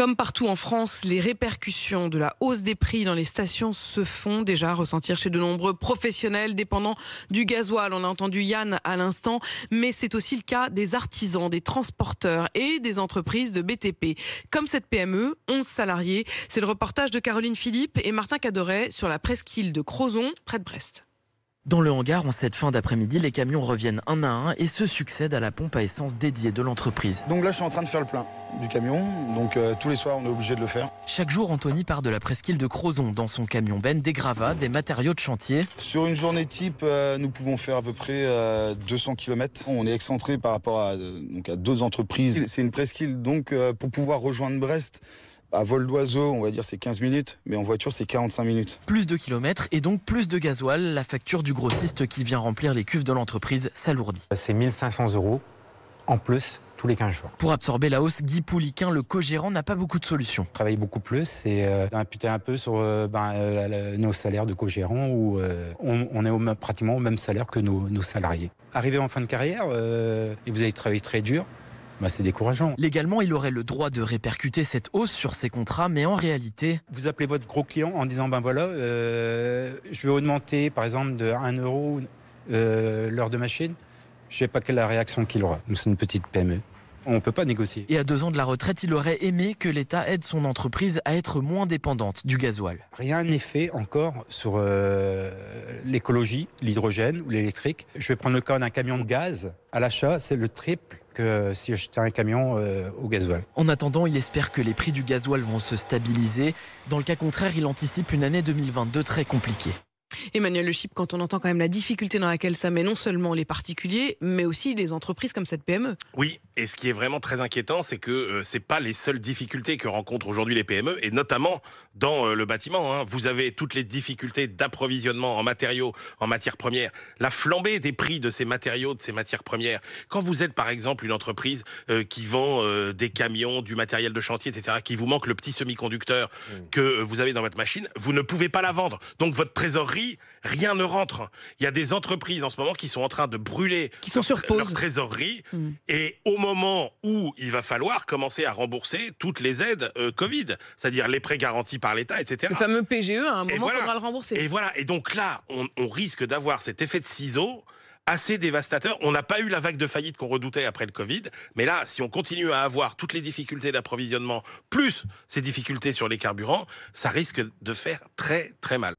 Comme partout en France, les répercussions de la hausse des prix dans les stations se font déjà ressentir chez de nombreux professionnels dépendants du gasoil. On a entendu Yann à l'instant, mais c'est aussi le cas des artisans, des transporteurs et des entreprises de BTP. Comme cette PME, 11 salariés. C'est le reportage de Caroline Philippe et Martin Cadoret sur la presqu'île de Crozon, près de Brest. Dans le hangar, en cette fin d'après-midi, les camions reviennent un à un et se succèdent à la pompe à essence dédiée de l'entreprise. Donc là, je suis en train de faire le plein du camion. Donc euh, tous les soirs, on est obligé de le faire. Chaque jour, Anthony part de la presqu'île de Crozon dans son camion Ben, des gravats, des matériaux de chantier. Sur une journée type, euh, nous pouvons faire à peu près 200 euh, km. On est excentré par rapport à, donc à d'autres entreprises. C'est une presqu'île, donc pour pouvoir rejoindre Brest, à vol d'oiseau, on va dire c'est 15 minutes, mais en voiture c'est 45 minutes. Plus de kilomètres et donc plus de gasoil, la facture du grossiste qui vient remplir les cuves de l'entreprise s'alourdit. C'est 1500 euros en plus tous les 15 jours. Pour absorber la hausse, Guy Pouliquin, le co-gérant, n'a pas beaucoup de solutions. On travaille beaucoup plus et euh, imputer un peu sur euh, ben, euh, nos salaires de co-gérants où euh, on, est au même, pratiquement au même salaire que nos, salariés. Arrivé en fin de carrière, et vous avez travaillé très dur, bah, c'est décourageant. Légalement, il aurait le droit de répercuter cette hausse sur ses contrats, mais en réalité... Vous appelez votre gros client en disant, ben voilà, euh, je vais augmenter par exemple de 1 euro euh, l'heure de machine. Je ne sais pas quelle est la réaction qu'il aura. Nous sommes une petite PME. On ne peut pas négocier. Et à deux ans de la retraite, il aurait aimé que l'État aide son entreprise à être moins dépendante du gasoil. Rien n'est fait encore sur euh, l'écologie, l'hydrogène ou l'électrique. Je vais prendre le cas d'un camion de gaz. À l'achat, c'est le triple que euh, si j'étais un camion euh, au gasoil. En attendant, il espère que les prix du gasoil vont se stabiliser. Dans le cas contraire, il anticipe une année 2022 très compliquée. Emmanuel Le Chip, quand on entend quand même la difficulté dans laquelle ça met non seulement les particuliers, mais aussi les entreprises comme cette PME. Oui, et ce qui est vraiment très inquiétant, c'est que euh, c'est pas les seules difficultés que rencontrent aujourd'hui les PME, et notamment dans euh, le bâtiment. Hein. Vous avez toutes les difficultés d'approvisionnement en matériaux, en matières premières, la flambée des prix de ces matériaux, de ces matières premières. Quand vous êtes par exemple une entreprise euh, qui vend des camions, du matériel de chantier, etc., qui vous manque le petit semi-conducteur que vous avez dans votre machine, vous ne pouvez pas la vendre. Donc votre trésorerie rien ne rentre. Il y a des entreprises en ce moment qui sont en train de brûler qui sont leur, sur trésorerie. Hmm. Et au moment où il va falloir commencer à rembourser toutes les aides euh, Covid, c'est-à-dire les prêts garantis par l'État, etc. Le fameux PGE, à un moment, il faudra le rembourser. Et voilà. Et donc là, on, on risque d'avoir cet effet de ciseau assez dévastateur. On n'a pas eu la vague de faillite qu'on redoutait après le Covid, mais là, si on continue à avoir toutes les difficultés d'approvisionnement, plus ces difficultés sur les carburants, ça risque de faire très très mal.